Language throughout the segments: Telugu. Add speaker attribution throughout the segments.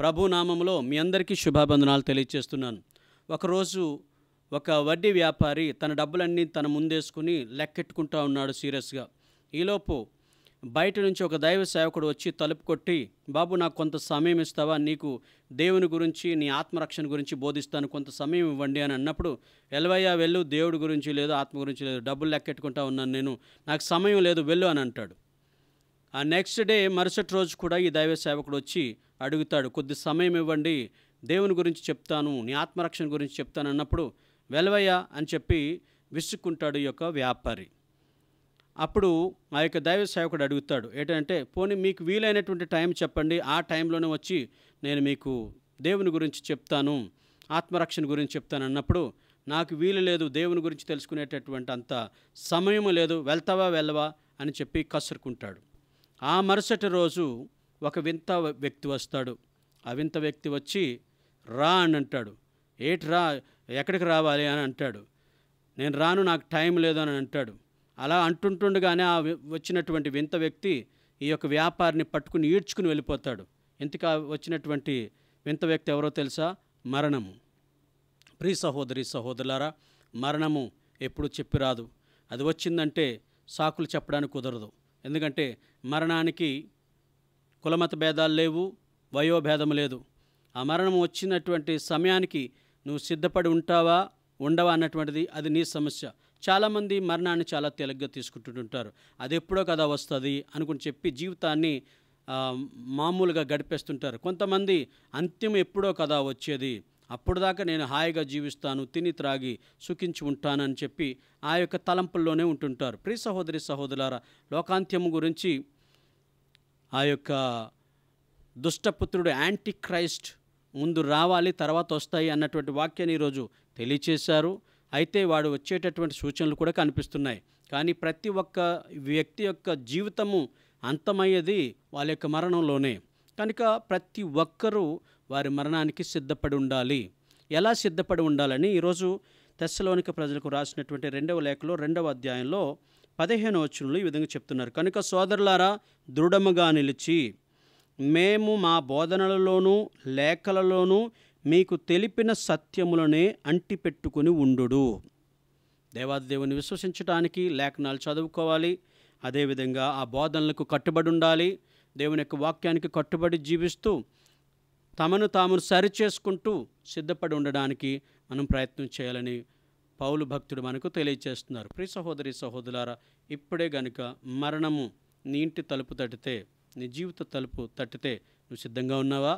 Speaker 1: ప్రభునామంలో మీ అందరికీ శుభాబంధనాలు తెలియజేస్తున్నాను ఒకరోజు ఒక వడ్డీ వ్యాపారి తన డబ్బులన్నీ తన ముందేసుకుని లెక్కెట్టుకుంటా ఉన్నాడు సీరియస్గా ఈలోపు బయట నుంచి ఒక దైవ సేవకుడు వచ్చి తలుపు కొట్టి బాబు నాకు కొంత సమయం ఇస్తావా నీకు దేవుని గురించి నీ ఆత్మరక్షణ గురించి బోధిస్తాను కొంత సమయం ఇవ్వండి అని అన్నప్పుడు ఎలవయ్యా వెళ్ళు దేవుడి గురించి లేదు ఆత్మ గురించి లేదు డబ్బులు లెక్కెట్టుకుంటా ఉన్నాను నేను నాకు సమయం లేదు వెళ్ళు అని అంటాడు ఆ నెక్స్ట్ డే మరుసటి రోజు కూడా ఈ దైవ సేవకుడు వచ్చి అడుగుతాడు కొద్ది సమయం ఇవ్వండి దేవుని గురించి చెప్తాను నీ ఆత్మరక్షణ గురించి చెప్తాను అన్నప్పుడు వెలవయ్యా అని చెప్పి విసుక్కుంటాడు ఈ యొక్క వ్యాపారి అప్పుడు ఆ యొక్క దైవ సేవకుడు అడుగుతాడు ఏంటంటే పోనీ మీకు వీలైనటువంటి టైం చెప్పండి ఆ టైంలోనే వచ్చి నేను మీకు దేవుని గురించి చెప్తాను ఆత్మరక్షణ గురించి చెప్తాను అన్నప్పుడు నాకు వీలు లేదు దేవుని గురించి తెలుసుకునేటటువంటి అంత సమయం లేదు వెళ్తావా వెళ్ళవా అని చెప్పి కసురుకుంటాడు ఆ మరుసటి రోజు ఒక వింత వ్యక్తి వస్తాడు ఆ వింత వ్యక్తి వచ్చి రా అని అంటాడు ఏటి రా ఎక్కడికి రావాలి అని అంటాడు నేను రాను నాకు టైం లేదు అని అంటాడు అలా అంటుంటుండగానే ఆ వచ్చినటువంటి వింత వ్యక్తి ఈ యొక్క వ్యాపారిని పట్టుకుని ఈడ్చుకుని వెళ్ళిపోతాడు ఇంతకా వచ్చినటువంటి వింత వ్యక్తి ఎవరో తెలుసా మరణము ప్రీ సహోదరి సహోదరులారా మరణము ఎప్పుడు రాదు అది వచ్చిందంటే సాకులు చెప్పడానికి కుదరదు ఎందుకంటే మరణానికి కులమత భేదాలు లేవు వయోభేదము లేదు ఆ మరణం వచ్చినటువంటి సమయానికి నువ్వు సిద్ధపడి ఉంటావా ఉండవా అన్నటువంటిది అది నీ సమస్య చాలామంది మరణాన్ని చాలా తేలిగ్గా తీసుకుంటుంటుంటారు అది ఎప్పుడో కదా వస్తుంది అనుకుని చెప్పి జీవితాన్ని మామూలుగా గడిపేస్తుంటారు కొంతమంది అంత్యం ఎప్పుడో కదా వచ్చేది అప్పుడు దాకా నేను హాయిగా జీవిస్తాను తిని త్రాగి సుఖించి ఉంటానని చెప్పి ఆ యొక్క తలంపుల్లోనే ఉంటుంటారు ప్రియ సహోదరి సహోదరుల లోకాంత్యం గురించి ఆ యొక్క దుష్టపుత్రుడు యాంటీ క్రైస్ట్ ముందు రావాలి తర్వాత వస్తాయి అన్నటువంటి వాక్యాన్ని ఈరోజు తెలియచేశారు అయితే వాడు వచ్చేటటువంటి సూచనలు కూడా కనిపిస్తున్నాయి కానీ ప్రతి ఒక్క వ్యక్తి యొక్క జీవితము అంతమయ్యేది వాళ్ళ యొక్క మరణంలోనే కనుక ప్రతి ఒక్కరూ వారి మరణానికి సిద్ధపడి ఉండాలి ఎలా సిద్ధపడి ఉండాలని ఈరోజు తెస్సలోనిక ప్రజలకు రాసినటువంటి రెండవ లేఖలో రెండవ అధ్యాయంలో పదిహేను వచనంలో ఈ విధంగా చెప్తున్నారు కనుక సోదరులారా దృఢముగా నిలిచి మేము మా బోధనలలోనూ లేఖలలోనూ మీకు తెలిపిన సత్యములనే అంటిపెట్టుకుని ఉండు దేవాదేవుని విశ్వసించడానికి లేఖనాలు చదువుకోవాలి అదేవిధంగా ఆ బోధనలకు కట్టుబడి ఉండాలి దేవుని యొక్క వాక్యానికి కట్టుబడి జీవిస్తూ తమను తాము సరిచేసుకుంటూ సిద్ధపడి ఉండడానికి మనం ప్రయత్నం చేయాలని పౌలు భక్తుడు మనకు తెలియచేస్తున్నారు ప్రి సహోదరి సహోదరులారా ఇప్పుడే గనుక మరణము నీ ఇంటి తలుపు తట్టితే నీ జీవిత తలుపు తట్టితే నువ్వు సిద్ధంగా ఉన్నావా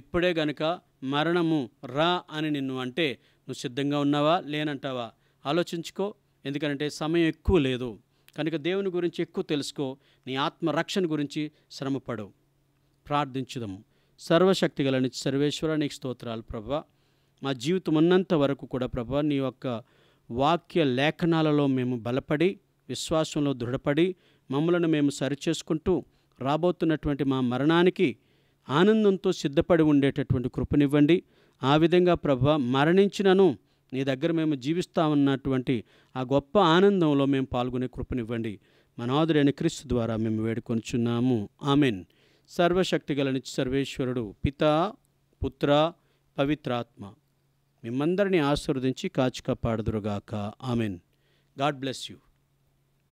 Speaker 1: ఇప్పుడే గనుక మరణము రా అని నిన్ను అంటే నువ్వు సిద్ధంగా ఉన్నావా లేనంటావా ఆలోచించుకో ఎందుకంటే సమయం ఎక్కువ లేదు కనుక దేవుని గురించి ఎక్కువ తెలుసుకో నీ ఆత్మ రక్షణ గురించి శ్రమపడు ప్రార్థించుదాము సర్వశక్తి గల సర్వేశ్వర నీకు స్తోత్రాలు ప్రభా మా జీవితం ఉన్నంత వరకు కూడా ప్రభా నీ యొక్క వాక్య లేఖనాలలో మేము బలపడి విశ్వాసంలో దృఢపడి మమ్మలను మేము సరిచేసుకుంటూ రాబోతున్నటువంటి మా మరణానికి ఆనందంతో సిద్ధపడి ఉండేటటువంటి కృపనివ్వండి ఆ విధంగా ప్రభ మరణించినను నీ దగ్గర మేము జీవిస్తామన్నటువంటి ఆ గొప్ప ఆనందంలో మేము పాల్గొనే కృపనివ్వండి మనాదుడైన క్రీస్తు ద్వారా మేము వేడుకొంచున్నాము ఆమెన్ సర్వశక్తి గల సర్వేశ్వరుడు పిత పుత్ర పవిత్రాత్మ మిమ్మందరినీ ఆశీర్వదించి కాచి కాపాడుదురుగాక ఆమెన్ గాడ్ బ్లెస్ యూ